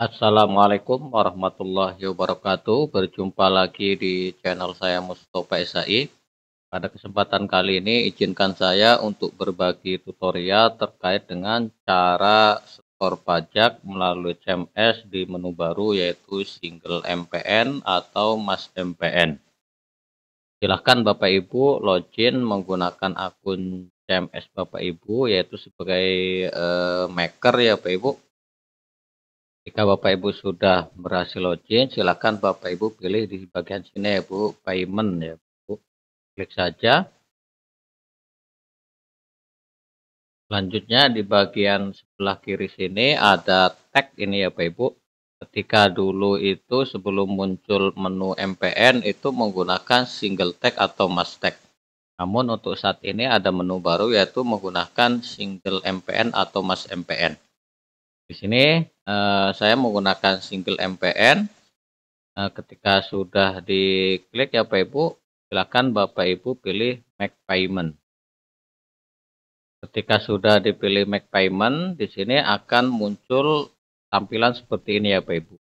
Assalamualaikum warahmatullahi wabarakatuh. Berjumpa lagi di channel saya Mustafa SAI. Pada kesempatan kali ini izinkan saya untuk berbagi tutorial terkait dengan cara skor pajak melalui CMS di menu baru yaitu single MPN atau Mas MPN. Silahkan Bapak Ibu login menggunakan akun CMS Bapak Ibu yaitu sebagai uh, maker ya Bapak Ibu jika Bapak Ibu sudah berhasil login, silakan Bapak Ibu pilih di bagian sini ya Bu, payment ya Bu. Klik saja. Selanjutnya di bagian sebelah kiri sini ada tag ini ya Bapak Ibu. Ketika dulu itu sebelum muncul menu MPN itu menggunakan single tag atau mass tag. Namun untuk saat ini ada menu baru yaitu menggunakan single MPN atau mass MPN. Di sini eh, saya menggunakan single MPN. Eh, ketika sudah diklik ya Bapak Ibu, silakan Bapak Ibu pilih make payment. Ketika sudah dipilih make payment, di sini akan muncul tampilan seperti ini ya Bapak Ibu.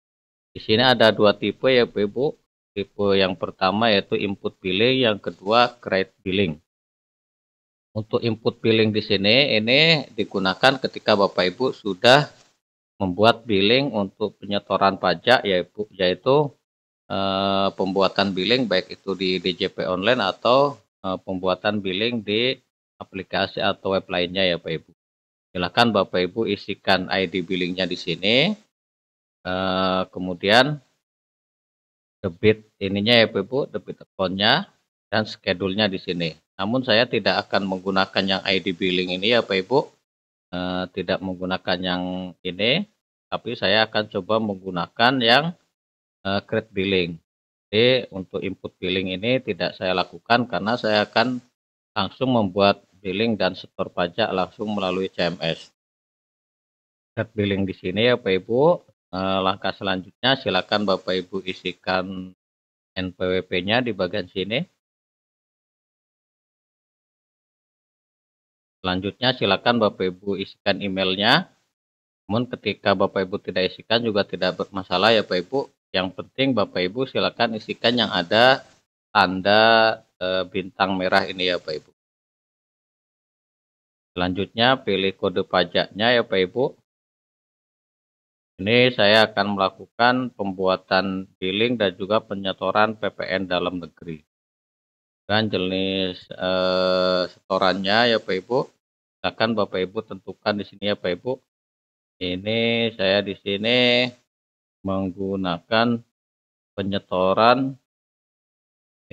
Di sini ada dua tipe ya Bapak Ibu. Tipe yang pertama yaitu input billing, yang kedua create billing untuk input billing di sini ini digunakan ketika Bapak Ibu sudah membuat billing untuk penyetoran pajak yaitu yaitu e, pembuatan billing baik itu di DJP online atau e, pembuatan billing di aplikasi atau web lainnya ya Bapak Ibu. Silakan Bapak Ibu isikan ID billingnya di sini. E, kemudian debit ininya ya Bapak Ibu, debit accountnya dan schedule-nya di sini. Namun saya tidak akan menggunakan yang ID billing ini ya Bapak Ibu tidak menggunakan yang ini, tapi saya akan coba menggunakan yang uh, eh, create billing. Jadi untuk input billing ini tidak saya lakukan karena saya akan langsung membuat billing dan setor pajak langsung melalui CMS. Create billing di sini ya Bapak Ibu. Eh, langkah selanjutnya silakan Bapak Ibu isikan NPWP-nya di bagian sini. Selanjutnya silakan Bapak Ibu isikan emailnya. Namun ketika Bapak Ibu tidak isikan juga tidak bermasalah ya Bapak Ibu. Yang penting Bapak Ibu silakan isikan yang ada tanda e, bintang merah ini ya Bapak Ibu. Selanjutnya pilih kode pajaknya ya Bapak Ibu. Ini saya akan melakukan pembuatan billing dan juga penyetoran PPN dalam negeri. Kan jenis e, setorannya ya Pak Ibu. Silakan Bapak Ibu tentukan di sini ya Pak Ibu. Ini saya di sini menggunakan penyetoran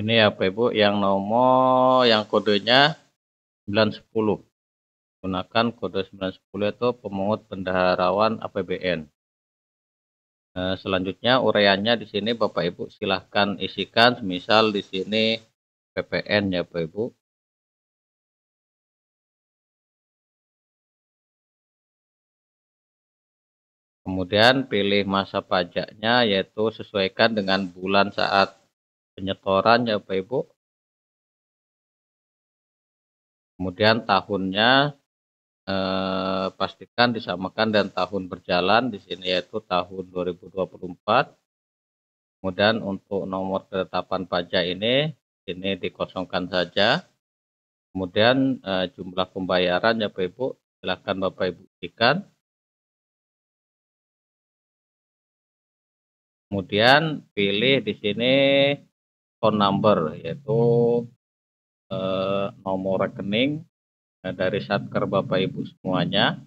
ini ya Pak Ibu yang nomor yang kodenya 910. Gunakan kode 910 itu pemungut pendaharawan APBN. Nah, eh, selanjutnya uraiannya di sini Bapak Ibu silahkan isikan misal di sini ppn ya Bapak Ibu. Kemudian pilih masa pajaknya yaitu sesuaikan dengan bulan saat penyetoran ya Bapak Ibu. Kemudian tahunnya eh, pastikan disamakan dan tahun berjalan di sini yaitu tahun 2024. Kemudian untuk nomor ketetapan pajak ini ini dikosongkan saja. Kemudian uh, jumlah pembayaran ya Bapak Ibu, silakan Bapak Ibu berikan. Kemudian pilih di sini phone number yaitu eh, nomor rekening eh, dari satker Bapak Ibu semuanya.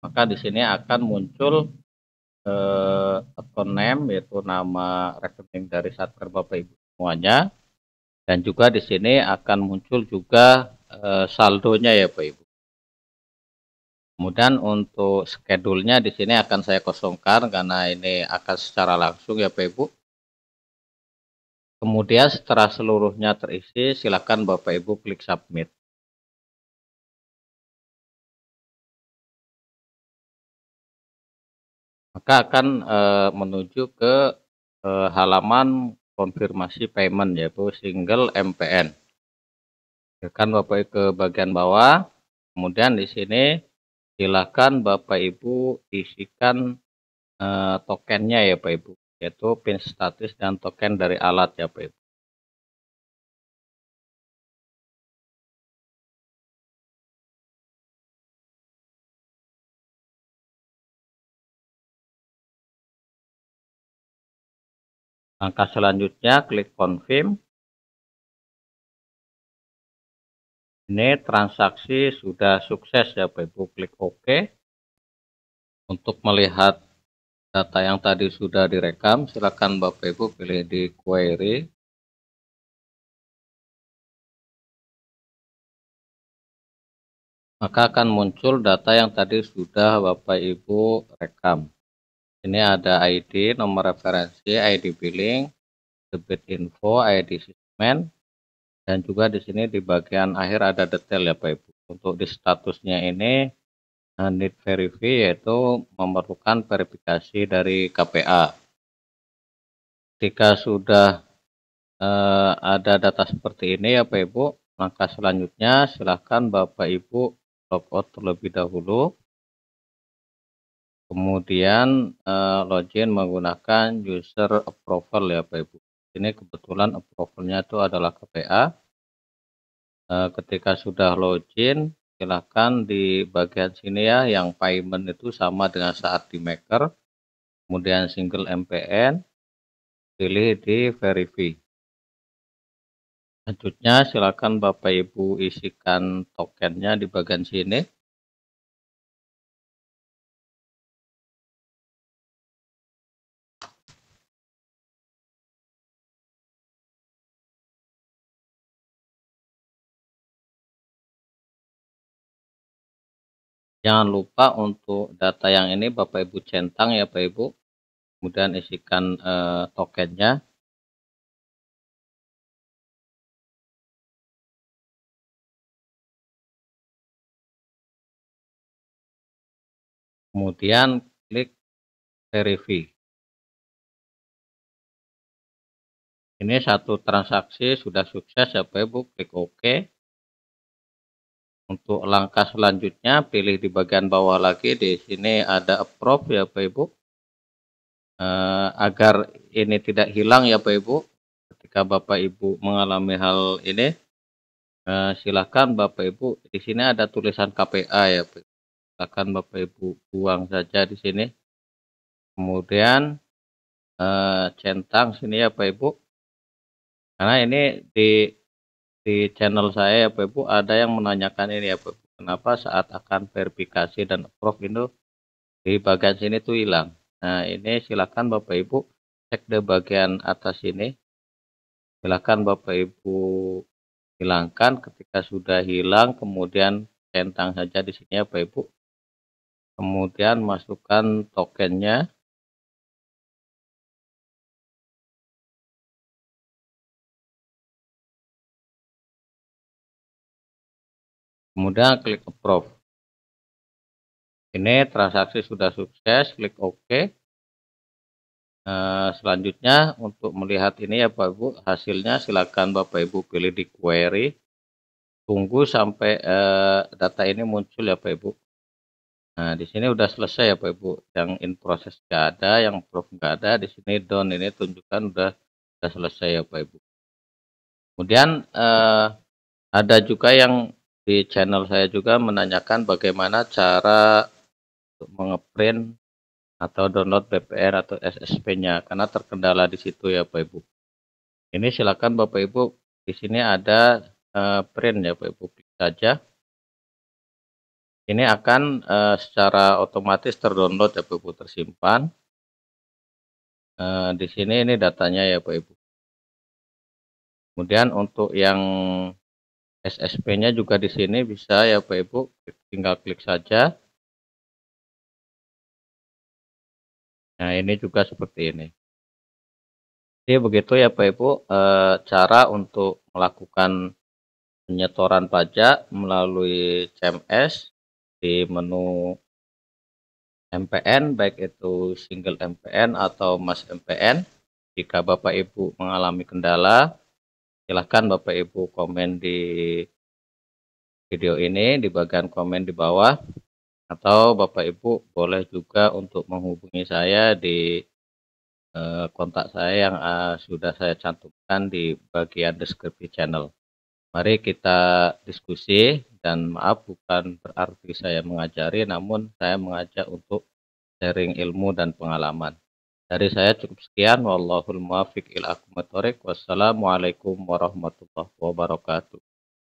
Maka di sini akan muncul eh, account name yaitu nama rekening dari satker Bapak Ibu semuanya dan juga di sini akan muncul juga e, saldonya ya Bapak Ibu. Kemudian untuk schedule-nya di sini akan saya kosongkan karena ini akan secara langsung ya Bapak Ibu. Kemudian setelah seluruhnya terisi silakan Bapak Ibu klik submit. Maka akan e, menuju ke e, halaman konfirmasi payment ya bu single MPN. Tekan Bapak Ibu ke bagian bawah. Kemudian di sini silakan Bapak Ibu isikan uh, tokennya ya Bapak Ibu, yaitu pin status dan token dari alat ya Bapak Ibu. Langkah selanjutnya klik confirm. Ini transaksi sudah sukses ya Bapak Ibu, klik OK. Untuk melihat data yang tadi sudah direkam, silakan Bapak Ibu pilih di query. Maka akan muncul data yang tadi sudah Bapak Ibu rekam. Ini ada ID, nomor referensi, ID billing, debit info, ID statement dan juga di sini di bagian akhir ada detail ya Pak Ibu. Untuk di statusnya ini uh, need verify yaitu memerlukan verifikasi dari KPA. Jika sudah eh, ada data seperti ini ya Pak Ibu, maka selanjutnya silahkan Bapak Ibu logout terlebih dahulu Kemudian, uh, login menggunakan user approval ya, Bapak Ibu. Ini kebetulan approvalnya itu adalah KPA. uh, eh, ketika sudah login, silahkan di bagian sini ya, yang payment itu sama dengan saat di Maker. Kemudian single MPN, pilih di verify. Selanjutnya silakan Bapak Ibu isikan tokennya di bagian sini. jangan lupa untuk data yang ini Bapak Ibu centang ya Bapak Ibu kemudian isikan eh, tokennya kemudian klik verify ini satu transaksi sudah sukses ya Bapak Ibu klik OK untuk langkah selanjutnya, pilih di bagian bawah lagi. Di sini ada approve ya Pak Ibu. Uh, agar ini tidak hilang ya Pak Ibu. Ketika Bapak Ibu mengalami hal ini, uh, silakan Bapak Ibu. Di sini ada tulisan KPA ya Bapak Ibu. Silakan Bapak Ibu buang saja di sini. Kemudian uh, centang sini ya Pak Ibu. Karena ini di di channel saya ya Ibu ada yang menanyakan ini ya Ibu kenapa saat akan verifikasi dan approve itu di bagian sini tuh hilang nah ini silakan Bapak Ibu cek di bagian atas ini silakan Bapak Ibu hilangkan ketika sudah hilang kemudian centang saja di sini ya Bapak Ibu kemudian masukkan tokennya kemudian klik approve ini transaksi sudah sukses klik OK Nah, selanjutnya untuk melihat ini ya Bapak Ibu hasilnya silakan Bapak Ibu pilih di query tunggu sampai eh, data ini muncul ya Pak Ibu nah di sini udah selesai ya Pak Ibu yang in proses nggak ada yang proof nggak ada di sini down ini tunjukkan udah udah selesai ya Pak Ibu kemudian eh, ada juga yang di channel saya juga menanyakan bagaimana cara untuk mengeprint atau download BPR atau SSP-nya karena terkendala di situ ya Bapak Ibu. Ini silakan Bapak Ibu di sini ada uh, print ya Bapak Ibu klik saja. Ini akan uh, secara otomatis terdownload ya Bapak Ibu tersimpan. Uh, di sini ini datanya ya Bapak Ibu. Kemudian untuk yang SSP-nya juga di sini bisa ya Bapak Ibu, tinggal klik saja. Nah, ini juga seperti ini. Jadi begitu ya Bapak Ibu, e, cara untuk melakukan penyetoran pajak melalui CMS di menu MPN, baik itu single MPN atau mas MPN. Jika Bapak Ibu mengalami kendala, Silahkan Bapak Ibu komen di video ini di bagian komen di bawah atau Bapak Ibu boleh juga untuk menghubungi saya di eh, kontak saya yang eh, sudah saya cantumkan di bagian deskripsi channel. Mari kita diskusi dan maaf bukan berarti saya mengajari namun saya mengajak untuk sharing ilmu dan pengalaman. Dari saya cukup sekian. Wallahul muwaffiq ila aqwamit thoriq. Wassalamualaikum warahmatullahi wabarakatuh.